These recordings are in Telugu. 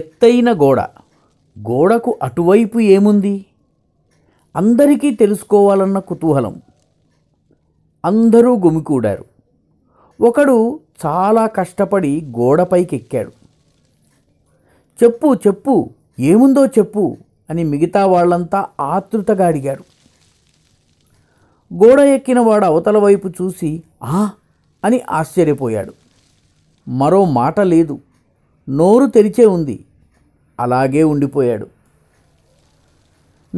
ఎత్తైన గోడ గోడకు అటువైపు ఏముంది అందరికీ తెలుసుకోవాలన్న కుతూహలం అందరూ గుమికూడారు ఒకడు చాలా కష్టపడి గోడపైకి ఎక్కాడు చెప్పు చెప్పు ఏముందో చెప్పు అని మిగతా వాళ్ళంతా ఆతృతగా అడిగారు గోడ ఎక్కిన వాడు అవతల వైపు చూసి ఆ అని ఆశ్చర్యపోయాడు మరో మాట లేదు నోరు తెరిచే ఉంది అలాగే ఉండిపోయాడు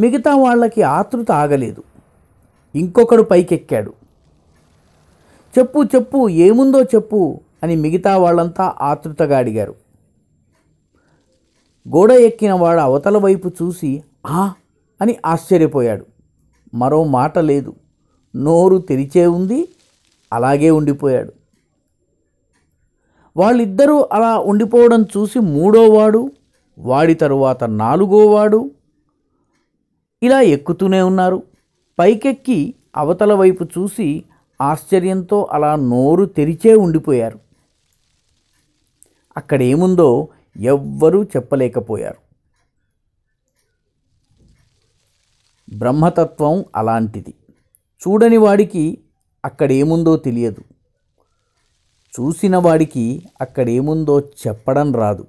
మిగతా వాళ్ళకి ఆతృత ఆగలేదు ఇంకొకడు పైకెక్కాడు చెప్పు చెప్పు ఏముందో చెప్పు అని మిగతా వాళ్ళంతా ఆతృతగా అడిగారు గోడ ఎక్కిన వాడు అవతల వైపు చూసి ఆ అని ఆశ్చర్యపోయాడు మరో మాట లేదు నోరు తెరిచే ఉంది అలాగే ఉండిపోయాడు వాళ్ళిద్దరూ అలా ఉండిపోవడం చూసి మూడోవాడు వాడి తరువాత నాలుగోవాడు ఇలా ఎక్కుతూనే ఉన్నారు పైకెక్కి అవతల వైపు చూసి ఆశ్చర్యంతో అలా నోరు తెరిచే ఉండిపోయారు అక్కడేముందో ఎవ్వరూ చెప్పలేకపోయారు బ్రహ్మతత్వం అలాంటిది చూడని వాడికి అక్కడేముందో తెలియదు చూసిన వాడికి అక్కడేముందో చెప్పడం రాదు